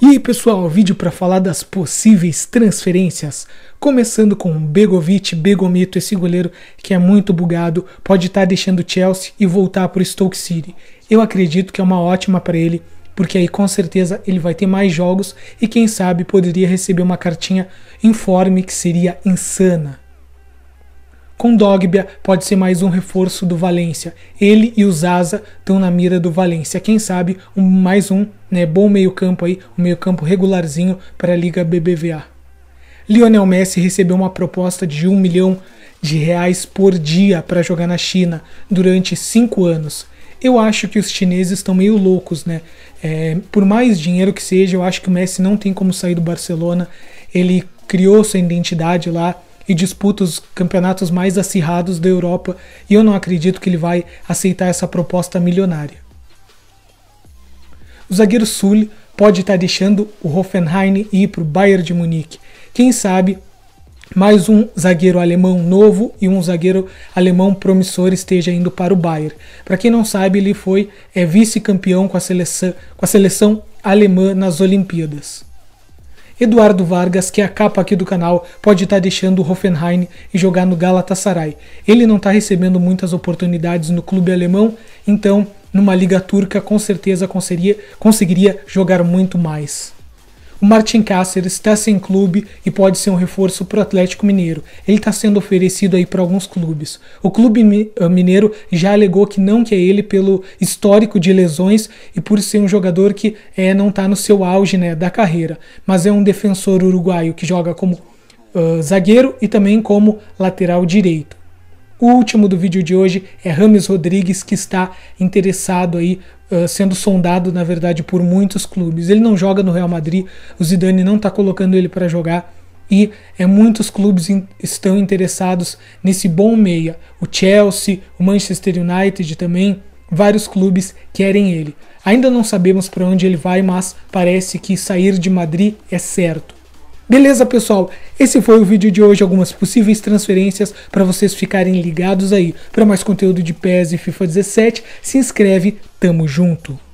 E aí, pessoal, vídeo para falar das possíveis transferências, começando com Begovic, Begomito, esse goleiro que é muito bugado, pode estar tá deixando Chelsea e voltar para o Stoke City. Eu acredito que é uma ótima para ele, porque aí com certeza ele vai ter mais jogos e quem sabe poderia receber uma cartinha informe que seria insana. Com Dogbia pode ser mais um reforço do Valência. Ele e o Zaza estão na mira do Valência. Quem sabe um, mais um né, bom meio-campo aí, um meio-campo regularzinho para a Liga BBVA. Lionel Messi recebeu uma proposta de 1 milhão de reais por dia para jogar na China durante 5 anos. Eu acho que os chineses estão meio loucos, né? É, por mais dinheiro que seja, eu acho que o Messi não tem como sair do Barcelona. Ele criou sua identidade lá, e disputa os campeonatos mais acirrados da Europa, e eu não acredito que ele vai aceitar essa proposta milionária. O zagueiro Sul pode estar deixando o Hoffenheim ir para o Bayern de Munique. Quem sabe mais um zagueiro alemão novo e um zagueiro alemão promissor esteja indo para o Bayern. Para quem não sabe, ele foi é, vice-campeão com, com a seleção alemã nas Olimpíadas. Eduardo Vargas, que é a capa aqui do canal, pode estar tá deixando o Hoffenheim e jogar no Galatasaray. Ele não está recebendo muitas oportunidades no clube alemão, então numa liga turca com certeza conseguiria, conseguiria jogar muito mais. O Martin Cáceres está sem clube e pode ser um reforço para o Atlético Mineiro. Ele está sendo oferecido aí para alguns clubes. O clube eh, mineiro já alegou que não quer ele pelo histórico de lesões e por ser um jogador que é, não está no seu auge né, da carreira. Mas é um defensor uruguaio que joga como uh, zagueiro e também como lateral direito. O último do vídeo de hoje é Rames Rodrigues, que está interessado aí, uh, sendo sondado, na verdade, por muitos clubes. Ele não joga no Real Madrid, o Zidane não está colocando ele para jogar e é, muitos clubes in, estão interessados nesse bom meia. O Chelsea, o Manchester United também, vários clubes querem ele. Ainda não sabemos para onde ele vai, mas parece que sair de Madrid é certo. Beleza, pessoal? Esse foi o vídeo de hoje, algumas possíveis transferências para vocês ficarem ligados aí. Para mais conteúdo de PES e FIFA 17, se inscreve, tamo junto!